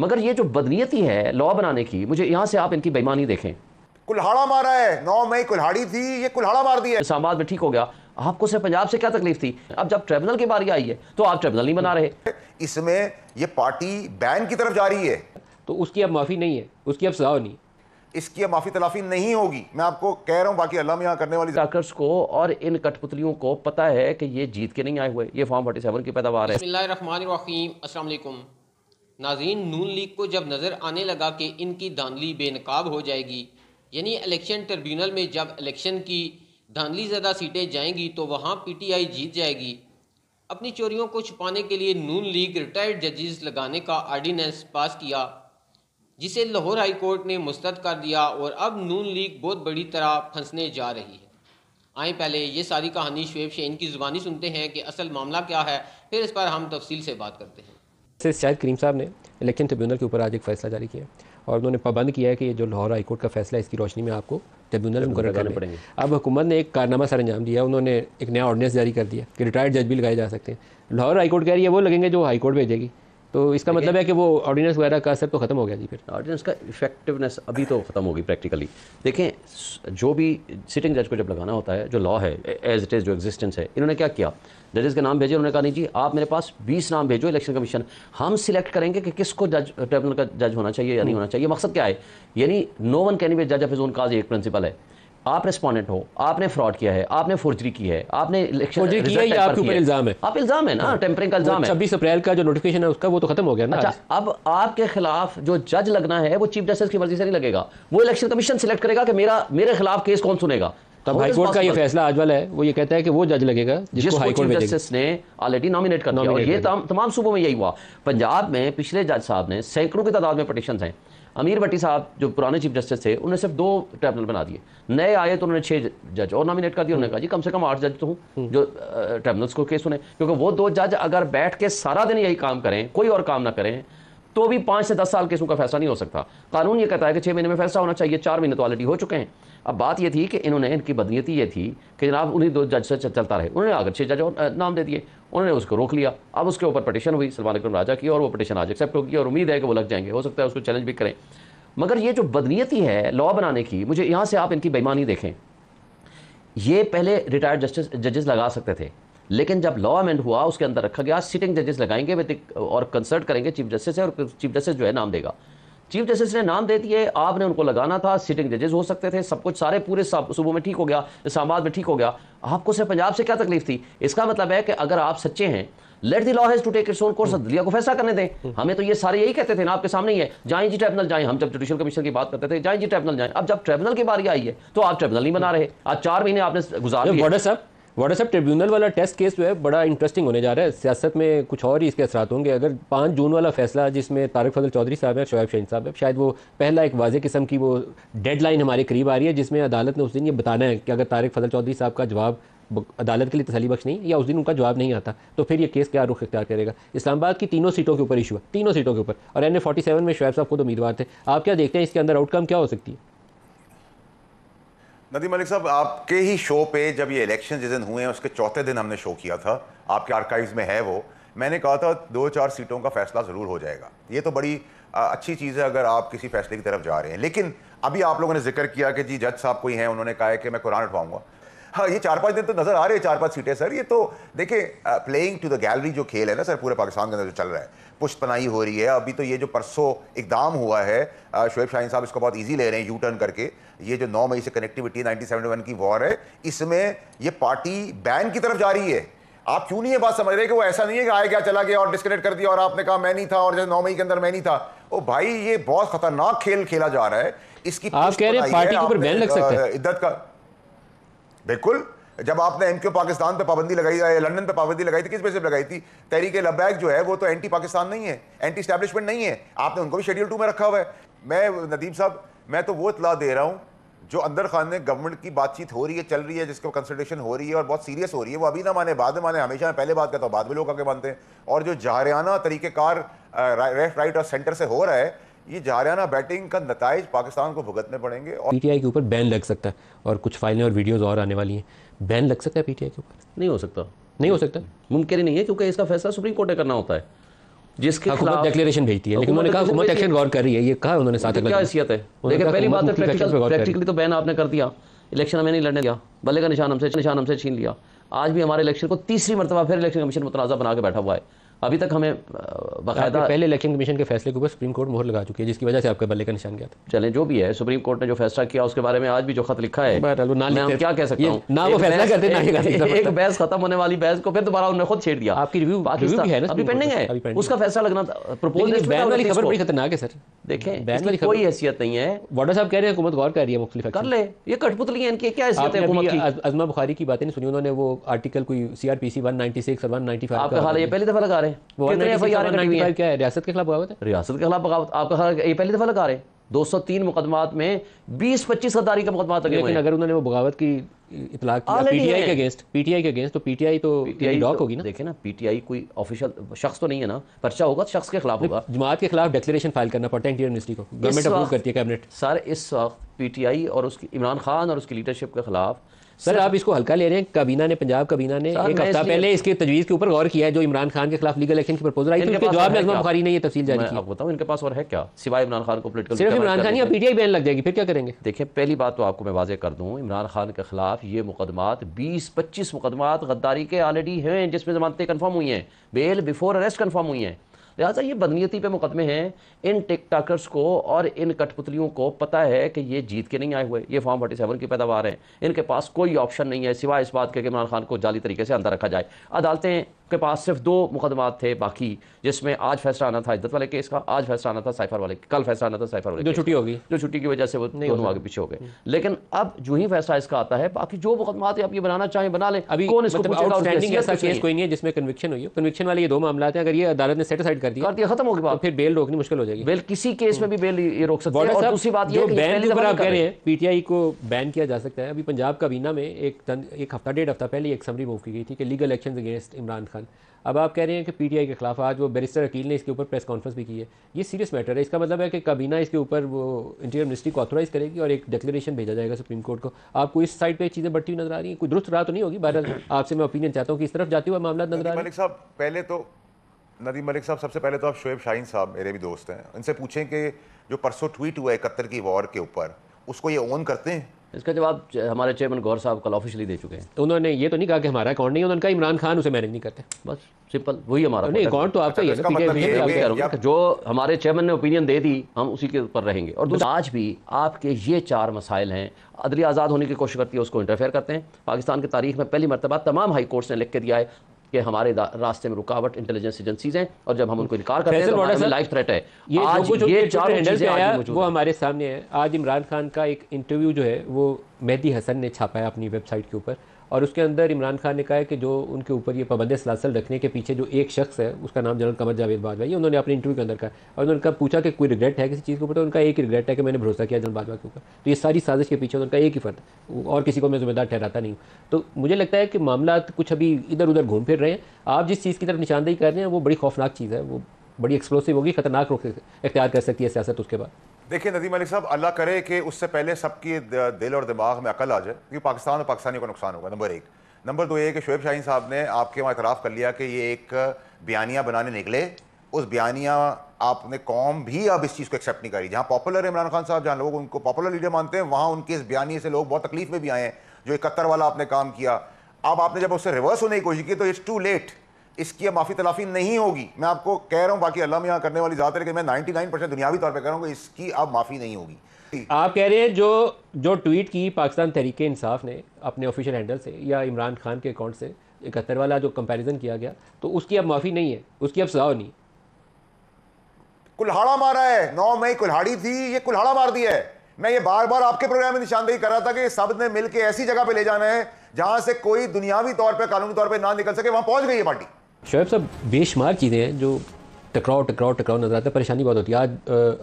मगर ये जो बदनीयती है लॉ बनाने की मुझे यहाँ से आप इनकी बेईमानी देखें कुल्हाड़ा मारा है नौ मई कुल्हाड़ी थी ये कुल्हाड़ा मार दिया इस्लामाबाद में ठीक हो गया आपको सिर्फ पंजाब से क्या तकलीफ थी अब जब ट्रिब्यूनल की बारी आई है तो आप ट्रिब्यूनल नहीं बना रहे इसमें ये पार्टी बैन की तरफ जा रही है तो उसकी अब माफ़ी नहीं है उसकी अब सजा नहीं इसकी अब माफ़ी तलाफी नहीं होगी मैं आपको कह रहा हूँ बाकी अल्लाह में यहाँ करने वाली टाकर्स को और इन कठपुतलियों को पता है कि ये जीत के नहीं आए हुए ये फॉर्म फोर्टी सेवन की पैदावार है नाजीन नून लीग को जब नज़र आने लगा कि इनकी धांधली बेनकाब हो जाएगी यानी इलेक्शन ट्रिब्यूनल में जब इलेक्शन की धांधली ज़दा सीटें जाएंगी तो वहाँ पीटीआई जीत जाएगी अपनी चोरियों को छुपाने के लिए नून लीग रिटायर्ड जजेस लगाने का आर्डीनेंस पास किया जिसे लाहौर हाई कोर्ट ने मुस्तद कर दिया और अब नून लीग बहुत बड़ी तरह फंसने जा रही है आए पहले ये सारी कहानी शुएब शेन की ज़ुबानी सुनते हैं कि असल मामला क्या है फिर इस पर हम तफसील से बात करते हैं से शायद करीम साहब ने इलेक्शन ट्रिब्यूनल के ऊपर आज एक फैसला जारी किया और उन्होंने पाबंद किया है कि ये जो लाहौर हाईकोर्ट का फैसला है इसकी रोशनी में आपको ट्रिब्यूनल मुकर करने पड़ेंगे अब हुकूमत ने एक कारनामा सर अंजाम दिया उन्होंने एक नया ऑर्डिनेंस जारी कर दिया कि रिटायर्ड जज भी लगाए जा सकते हैं लाहौर हाईकोर्ट कह रही है वो लगेंगे जो हाईकोर्ट भेजेगी तो इसका मतलब है कि वो ऑर्डिनेंस वगैरह का असर तो ख़त्म हो गया जी फिर ऑर्डिनेंस का इफेक्टिवनेस अभी तो ख़त्म होगी प्रैक्टिकली देखें जो भी सिटिंग जज को जब लगाना होता है जो लॉ है एज इट इज़ जो एग्जिस्टेंस है इन्होंने क्या किया जजेस के नाम भेजे उन्होंने कहा नहीं जी आप मेरे पास बीस नाम भेजो इलेक्शन कमीशन हम सिलेक्ट करेंगे कि किसको जज ट्रिब्यूनल का जज होना चाहिए या नहीं हम्म। होना चाहिए मकसद क्या है यानी नो वन कैन बी जज ऑफ इज ओन काज एक प्रिंसिपल है आप रेस्पॉन्डेंट हो आपने फ्रॉड किया है आपने फोर्जरी की है आपने इलेक्शन किया है आपके ऊपर इल्जाम है आप इल्जाम है ना टेम्परिंग हाँ। का इल्जाम है छब्बीस अप्रैल का जो नोटिफिकेशन है उसका वो तो खत्म हो गया ना अच्छा अब आपके खिलाफ जो जज लगना है वो चीफ जस्टिस की मर्जी से नहीं लगेगा वो इलेक्शन कमीशन सेलेक्ट करेगा कि मेरा मेरे खिलाफ केस कौन सुनेगा तब हाईकोर्ट का ये फैसला आज वाला है वो ये कहता है कि वो जज लगेगा जिसको हाईकोर्ट में जस्टिस ने ऑलरेडी नॉमिनेट कर दिया और ये तमाम सूबों में यही हुआ पंजाब में पिछले जज साहब ने सैकड़ों की तादाद में पटिशन हैं अमीर भट्टी साहब जो पुराने चीफ जस्टिस थे उन्होंने सिर्फ दो ट्रिब्यूनल बना दिए नए आए तो उन्होंने छह जज और नॉमिनेट कर दिया उन्होंने कहा जी कम से कम आठ जज तो हूँ हम्म। जो ट्रिब्यूनल्स को केस सुने क्योंकि वो दो जज अगर बैठ के सारा दिन यही काम करें कोई और काम ना करें तो भी पाँच से दस साल केसों का फैसला नहीं हो सकता कानून ये कहता है कि छः महीने में फैसला होना चाहिए चार महीने तो ऑलरेडी हो चुके हैं अब बात ये थी कि इन्होंने इनकी बदनीति ये थी कि जनाब उन्हीं दो जज से चलता रहे उन्होंने आगे छः जज और नाम दे दिए उन्होंने उसको रोक लिया अब उसके ऊपर पटिशन हुई सलमान अक्रम राजा की और वो पटिशन आज एक्सेप्ट होगी और उम्मीद है कि वो लग जाएंगे हो सकता है उसको चैलेंज भी करें मगर ये जो बदनीयती है लॉ बनाने की मुझे यहाँ से आप इनकी बेईमानी देखें ये पहले रिटायर्ड जस्टिस जजेस लगा सकते थे लेकिन जब लॉ अमेंड हुआ उसके अंदर रखा गया सिटिंग जजेस लगाएंगे और कंसल्ट करेंगे चीफ जस्टिस से और चीफ जस्टिस जो है नाम देगा चीफ जस्टिस ने नाम दे दिए आपने उनको लगाना था सिटिंग जजेस हो सकते थे सब कुछ सारे पूरे सुबह में ठीक हो गया इस्लामाबाद में ठीक हो गया आपको सिर्फ पंजाब से क्या तकलीफ थी इसका मतलब है कि अगर आप सच्चे हैं let the law has to take its own course दिया को फैसला करने दें हमें तो ये सारे यही कहते थे ना आपके सामने ही है जाएं जी ट्रिब्यूनल जाए हम जब जुडिशियल कमीशन की बात करते थे जाएं जी ट्रिब्यूनल जाए अब जब ट्रिब्यूनल की बारी आई है तो आप ट्रिब्यूनल नहीं बना रहे आज चार महीने आपने गुजार बॉर्डर साहब वाटर साहब ट्रिब्यूनल वाला टेस्ट केस जो है बड़ा इंटरेस्टिंग होने जा रहा है सियासत में कुछ और ही इसके असरात होंगे अगर पाँच जून वाला फैसला जिसमें तारक फजल चौधरी साहब हैं शोएब शहीन साहब हैं शायद वो पहला एक वाजे किस्म की वो डेडलाइन हमारे करीब आ रही है जिसमें अदालत ने उस दिन ये बताना है कि अगर तारक फजल चौधरी साहब का जवाब अदालत के लिए तसली बख्श नहीं या उस दिन उनका जवाब नहीं आता तो फिर ये केस क्या रुख इख्तियार करेगा इस्लामाबाद की तीनों सीटों के ऊपर इशू है तीनों सीटों के ऊपर और एन ए फोर्टी सेवन में शोएब साहब खुद उम्मीदवार थे आप क्या देखते हैं इसके अंदर आउटकम क्या हो सकती है नदी मलिक साहब आपके ही शो पे जब ये इलेक्शन जिस दिन हुए हैं उसके चौथे दिन हमने शो किया था आपके आर्काइव्स में है वो मैंने कहा था दो चार सीटों का फैसला ज़रूर हो जाएगा ये तो बड़ी आ, अच्छी चीज़ है अगर आप किसी फैसले की तरफ जा रहे हैं लेकिन अभी आप लोगों ने जिक्र किया कि जी जज साहब कोई हैं उन्होंने कहा है कि मैं कुरान उठवाऊंगा हाँ ये चार पाँच दिन तो नजर आ रहे हैं चार पाँच सीटें सर ये तो देखिए प्लेइंग टू द गैलरी जो खेल है ना सर पूरे पाकिस्तान के अंदर जो चल रहा है पुष्पनाई हो रही है अभी तो ये जो परसों इकदाम हुआ है शुएब शाहीन साहब इसको बहुत ईजी ले रहे हैं यू टर्न करके ये जो नौ मई से कनेक्टिविटी 1971 की वॉर है इसमें ये पार्टी बैन की तरफ जा रही है आप क्यों नहीं ये बात समझ रहे कि वो ऐसा नहीं है कि आया क्या चला गया और डिस्कनेक्ट कर दिया और आपने कहा मैं नहीं था और जैसे नौ मई के अंदर मैं नहीं था ओ भाई ये बहुत खतरनाक खेल खेला जा रहा है इसकी आप कह रहे हैं पार्टी के ऊपर बैन लग सकता है इद्दत का बिल्कुल जब आपने एम पाकिस्तान पे पाबंदी लगाई लंदन पे पाबंदी लगाई थी किस वजह से लगाई थी तहरीक लबैक जो है वो तो एंटी पाकिस्तान नहीं है एंटी स्टैब्लिशमेंट नहीं है आपने उनको भी शेड्यूल टू में रखा हुआ है मैं नदीम साहब मैं तो वो इतला दे रहा हूँ जो अंदर खान ने गवर्नमेंट की बातचीत हो रही है चल रही है जिसको कंसल्टेशन हो रही है और बहुत सीरियस हो रही है वो अभी ना माने बाद में माने हमेशा मैं पहले बात करता हूँ बाद में लोग आके मानते हैं और जो जहरियाना तरीक़ेकार लेफ्ट राइट और सेंटर से हो रहा है ये जारियाना बैटिंग का नतज पाकिस्तान को भुगतने पड़ेंगे और पीटीआई के ऊपर बैन लग सकता है और कुछ फाइलें और वीडियोज़ और आने वाली हैं बैन लग सकता है पीटीआई के ऊपर नहीं हो सकता नहीं हो सकता मुमकिन ही नहीं है क्योंकि इसका फैसला सुप्रीम कोर्ट ने करना होता है जिसके हाँ, हुकूमत डेक्लेरेशन भेजती है लेकिन उन्होंने कहा हुकूमत एक्शन गौर कर रही है ये कहा उन्होंने साथ तो क्या हैसियत है देखिए पहली बात तो है प्रैक्टिकली तो बैन आपने कर दिया इलेक्शन हमें नहीं लड़ने दिया बल्ले का निशान हमसे निशान हमसे छीन लिया आज भी हमारे इलेक्शन को तीसरी मरतबा फिर इलेक्शन कमीशन मुतनाज़ा बना के बैठा हुआ है अभी तक हमें बाकायदा पहले इलेक्शन कमीशन के फैसले के ऊपर सुप्रीम कोर्ट मोहर लगा चुकी है जिसकी वजह से आपके बल्ले का निशान गया था चलें जो भी है सुप्रीम कोर्ट ने जो फैसला किया उसके बारे में आज भी जो खत लिखा है क्या कह सकते ना वो फैसला करते मतलब। एक बहस खत्म होने वाली बहस को फिर दोबारा उन्होंने खुद छेड़ दिया आपकी रिव्यू रिव्यू है अभी पेंडिंग है उसका फैसला लगना बैन वाली खबर बड़ी खतरनाक है सर देखें बैन वाली कोई हैसियत नहीं है साहब कह रहे हैं हुकूमत गौर कर रही है मुख्तलिफ कर ले ये कठपुतली है इनकी क्या हैसियत है अजमा बुखारी की बातें सुनी उन्होंने वो आर्टिकल कोई सीआरपीसी 196 और 195 आपका हाल ये पहली दफा लगा रहे रियासत के खिलाफ बगावत है तो? रियासत के खिलाफ बगावत आपका ये पहली दफ़ा लगा रहे हैं दो सौ तीन मुकदमात में बीस पच्चीस का तारीख का मुकदमा लेकिन अगर उन्होंने वो बगावत की इमरान खान और उसकी लीडरशिप के खिलाफ सर आप इसको हल्का ले रहे हैं काबीना ने पंजाब काबीना ने एक हफ्ता पहले इसके तजवीज़ के ऊपर गौर किया है जो इमरान खान के खिलाफ लीगल एक्शन की प्रपोजल आई जवाब में बुखारी जारी बताऊँ इनके पास और है क्या सिवाय इमरान खान को पोलिटिकल सिर्फ इमरान खान या पीटीआई बैन लग जाएगी फिर क्या करेंगे देखिए पहली बात तो आपको मैं वाजे कर दूँ इमरान खान के खिलाफ ये मुकदमात बीस पच्चीस मुकदमात गद्दारी के ऑलरेडी हैं जिसमें ज़मानतें कन्फर्म हुई हैं बेल बिफोर अरेस्ट कन्फर्म हुई हैं लिहाजा ये बदनीति पे मुकदमे हैं इन टिक टाकर्स को और इन कठपुतलियों को पता है कि ये जीत के नहीं आए हुए ये फॉर्म फोर्टी सेवन की पैदावार है इनके पास कोई ऑप्शन नहीं है सिवाय इस बात के कि इमरान खान को जाली तरीके से अंदर रखा जाए अदालतें के पास सिर्फ दो मुकदमात थे बाकी जिसमें आज फैसला आना था इज्जत वाले केस का आज फैसला आना था साइफर वाले कल फैसला आना था साइफर वाले जो छुट्टी होगी जो छुट्टी की वजह से वो नहीं दोनों आगे पीछे हो गए हम्म। लेकिन अब जो ही फैसला इसका आता है बाकी जो मुकदमात आप ये बनाना चाहें बना लें अभी कौन इसको मतलब ऐसा केस तो कोई नहीं है जिसमें कन्विक्शन हुई कन्विक्शन वाले ये दो मामला हैं अगर ये अदालत ने सेटिसाइड कर दिया कर खत्म होगी बात तो फिर बेल रोकनी मुश्किल हो जाएगी बेल किसी केस में भी बेल ये रोक सकते हैं और दूसरी बात ये बैन कह रहे हैं पीटीआई को बैन किया जा सकता है अभी पंजाब का वीना में एक हफ्ता डेढ़ हफ्ता पहले एक समरी मूव की गई थी कि legal action against Imran Khan फिलहाल अब आप कह रहे हैं कि पीटीआई के खिलाफ आज वो बैरिस्टर अकील ने इसके ऊपर प्रेस कॉन्फ्रेंस भी की है ये सीरियस मैटर है इसका मतलब है कि काबीना इसके ऊपर वो इंटीरियर मिनिस्ट्री को ऑथोराइज करेगी और एक डिक्लेरेशन भेजा जाएगा सुप्रीम कोर्ट को आपको इस साइड पे चीज़ें बढ़ती हुई नजर आ रही है कोई दुरुस्त रहा तो नहीं होगी बहरहाल आपसे मैं ओपिनियन चाहता हूँ कि इस तरफ जाते हुए मामला नजर आ रहा है साहब पहले तो नदी मलिक साहब सबसे पहले तो आप शुएब शाहीन साहब मेरे भी दोस्त हैं इनसे पूछें कि जो परसों ट्वीट हुआ है इकहत्तर की वॉर के ऊपर उसको ये ओन करते हैं इसका जवाब हमारे चेयरमैन गौर साहब कल ऑफिशियली दे चुके हैं तो उन्होंने ये तो नहीं कहा कि हमारा अकाउंट नहीं है उन्होंने कहा इमरान खान उसे मैनेज नहीं करते बस सिंपल वही हमारा नहीं अकाउंट तो आपका ही है अच्छा, मतलब जो हमारे चेयरमैन ने ओपिनियन दे दी हम उसी के ऊपर रहेंगे और आज भी आपके ये चार मसाइल हैं अदली आज़ाद होने की कोशिश करती है उसको इंटरफेयर करते हैं पाकिस्तान की तारीख में पहली मरतबा तमाम हाई कोर्ट्स ने लिख के दिया है कि हमारे रास्ते में रुकावट इंटेलिजेंस एजेंसीज हैं और जब हम उनको इनकार करते हैं तो हमारे लाइफ थ्रेट है ये आज जो, ये चार पे आया वो हमारे सामने है आज इमरान खान का एक इंटरव्यू जो है वो मेहदी हसन ने छापा है अपनी वेबसाइट के ऊपर और उसके अंदर इमरान खान ने कहा है कि जो उनके ऊपर ये पाबंदी सलासल रखने के पीछे जो एक शख्स है उसका नाम जनरल कमर जावेद बाजवा ये उन्होंने अपने इंटरव्यू के अंदर कहा और उन्होंने पूछा कि कोई रिग्रेट है किसी चीज़ के ऊपर तो उनका एक रिग्रेट है कि मैंने भरोसा किया जनरल बाजवा के ऊपर तो ये सारी साजिश के पीछे उनका एक ही फर्द और किसी को मैं जिम्मेदार ठहराता नहीं हूँ तो मुझे लगता है कि मामला कुछ अभी इधर उधर घूम फिर रहे हैं आप जिस चीज़ की तरफ निशानदेही कर रहे हैं वो बड़ी खौफनाक चीज़ है वो बड़ी एक्सप्लोसिव होगी खतरनाक रोक इख्तियार कर सकती है सियासत उसके बाद देखिए नदीम मलिक साहब अल्लाह करे कि उससे पहले सबके दिल और दिमाग में अकल आ जाए क्योंकि पाकिस्तान और पाकिस्तानियों को नुकसान होगा नंबर एक नंबर दो ये कि शुएब शाहीन साहब ने आपके वहाँ इतराफ़ कर लिया कि ये एक बयानिया बनाने निकले उस बयानिया आपने कौम भी अब इस चीज़ को एक्सेप्ट नहीं करी जहाँ पॉपुलर इमरान खान साहब जहाँ लोग उनको पॉपुलर लीडर मानते हैं वहाँ उनके इस बयानी से लोग बहुत तकलीफ में भी आए हैं जो इकहत्तर वाला आपने काम किया अब आपने जब उससे रिवर्स होने की कोशिश की तो इट्स टू लेट इसकी अब माफ़ी तलाफ़ी नहीं होगी मैं आपको कह रहा हूं बाकी अल्लाह यहां करने वाली ज़्यादा है लेकिन मैं 99 परसेंट दुनियावी तौर पर कह रहा हूँ इसकी अब माफ़ी नहीं होगी आप कह रहे हैं जो जो ट्वीट की पाकिस्तान तरीके इंसाफ ने अपने ऑफिशियल हैंडल से या इमरान खान के अकाउंट से इकहत्तर वाला जो कंपेरिजन किया गया तो उसकी अब माफ़ी नहीं है उसकी अब सजाव नहीं कुल्हाड़ा मारा है नौ मई कुल्हाड़ी थी ये कुल्हाड़ा मार दिया है मैं ये बार बार आपके प्रोग्राम में निशानदेही कर रहा था कि सब ने मिलकर ऐसी जगह पे ले जाना है जहां से कोई दुनियावी तौर पे कानूनी तौर पे ना निकल सके वहां पहुंच गई है पार्टी शोएब साहब बेशुमार चीज़ें हैं जो टकराव टकराव टकराव नजर आता है परेशानी बहुत होती है आज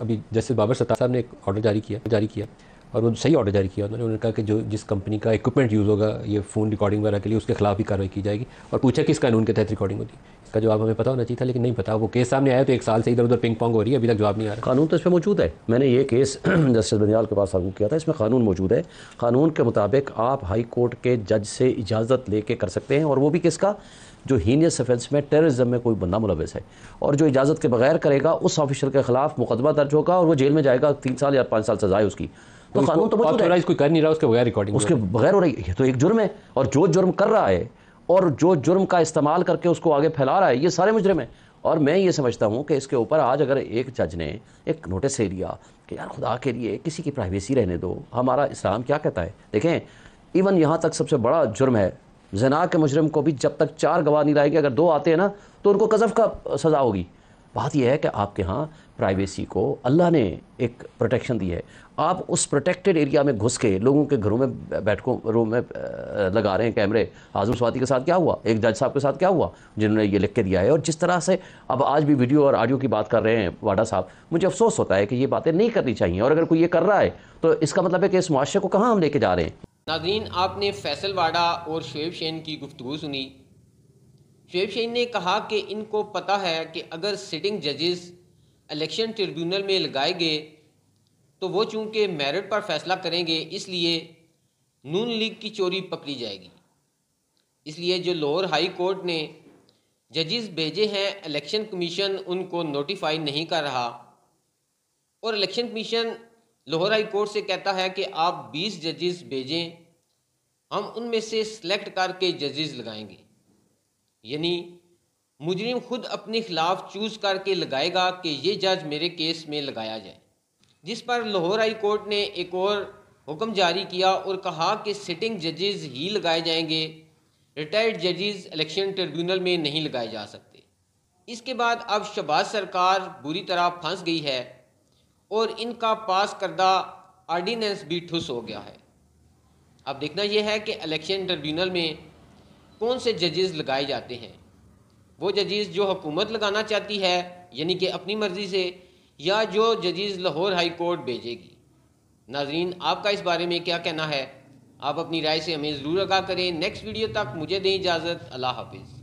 अभी जस्टिस बाबर सत्तार साहब ने एक ऑर्डर जारी किया जारी किया और वो सही ऑर्डर जारी किया उन्होंने उन्होंने कहा कि जो जिस कंपनी का इक्विपमेंट यूज़ होगा ये फ़ोन रिकॉर्डिंग वगैरह के लिए उसके खिलाफ भी कार्रवाई की जाएगी और पूछा किस कानून के तहत रिकॉर्डिंग होती इसका जवाब हमें पता होना चाहिए था लेकिन नहीं पता वो केस सामने आया तो एक साल से इधर उधर पिंग पोंग हो रही है अभी तक जवाब नहीं आ रहा कानून तो इसमें मौजूद है मैंने ये केस जस्टिस बनियाल के पास लागू किया था इसमें कानून मौजूद है कानून के मुताबिक आप हाई कोर्ट के जज से इजाज़त ले कर सकते हैं और वो भी किसका जो हीनियस अफेंस में टेररिज्म में कोई बंदा मुलविस है और जो इजाज़त के बगैर करेगा उस ऑफिसर के खिलाफ मुकदमा दर्ज होगा और वो जेल में जाएगा तीन साल या पाँच साल सजाए उसकी तो कानून तो मौजूद है कोई कर नहीं रहा उसके बगैर रिकॉर्डिंग उसके बगैर हो रही है तो एक जुर्म है और जो जुर्म कर रहा है और जो जुर्म का इस्तेमाल करके उसको आगे फैला रहा है ये सारे मुजरम हैं और मैं ये समझता हूँ कि इसके ऊपर आज अगर एक जज ने एक नोटिस ले लिया कि यार खुदा के लिए किसी की प्राइवेसी रहने दो हमारा इस्लाम क्या कहता है देखें इवन यहाँ तक सबसे बड़ा जुर्म है जना के मुजरम को भी जब तक चार गवाह नहीं लाएगी अगर दो आते हैं ना तो उनको कज़फ का सज़ा होगी बात यह है कि आपके यहाँ प्राइवेसी को अल्लाह ने एक प्रोटेक्शन दी है आप उस प्रोटेक्टेड एरिया में घुस के लोगों के घरों में बैठकों रूम में लगा रहे हैं कैमरे आजम स्वाति के साथ क्या हुआ एक जज साहब के साथ क्या हुआ जिन्होंने ये लिख के दिया है और जिस तरह से अब आज भी वीडियो और ऑडियो की बात कर रहे हैं वाडा साहब मुझे अफसोस होता है कि ये बातें नहीं करनी चाहिए और अगर कोई ये कर रहा है तो इसका मतलब है कि इस मुआरे को कहाँ हम लेके जा रहे हैं नाजरीन आपने फैसल वाडा और शेब शेन की गुफ्तु सुनी शुएब शहीन ने कहा कि इनको पता है कि अगर सिटिंग जजेस इलेक्शन ट्रिब्यूनल में लगाए गए तो वो चूँकि मेरिट पर फैसला करेंगे इसलिए नून लीग की चोरी पकड़ी जाएगी इसलिए जो लाहौर हाई कोर्ट ने जजेस भेजे हैं इलेक्शन कमीशन उनको नोटिफाई नहीं कर रहा और election commission Lahore high court से कहता है कि आप 20 जजेस भेजें हम उनमें से सेलेक्ट करके जजेस लगाएंगे यानी मुजरिम खुद अपने खिलाफ चूज करके लगाएगा कि ये जज मेरे केस में लगाया जाए जिस पर लाहौर हाई कोर्ट ने एक और हुक्म जारी किया और कहा कि सिटिंग जजेस ही लगाए जाएंगे रिटायर्ड जजेस इलेक्शन ट्रिब्यूनल में नहीं लगाए जा सकते इसके बाद अब शहबाज सरकार बुरी तरह फंस गई है और इनका पास करदा आर्डीनेंस भी ठुस हो गया है अब देखना यह है कि इलेक्शन ट्रिब्यूनल में कौन से जजेस लगाए जाते हैं वो जजेस जो हुकूमत लगाना चाहती है यानी कि अपनी मर्ज़ी से या जो जजेस लाहौर हाई कोर्ट भेजेगी नाजरीन आपका इस बारे में क्या कहना है आप अपनी राय से हमें ज़रूर आगा करें नेक्स्ट वीडियो तक मुझे दें इजाज़त अल्लाह हाफिज़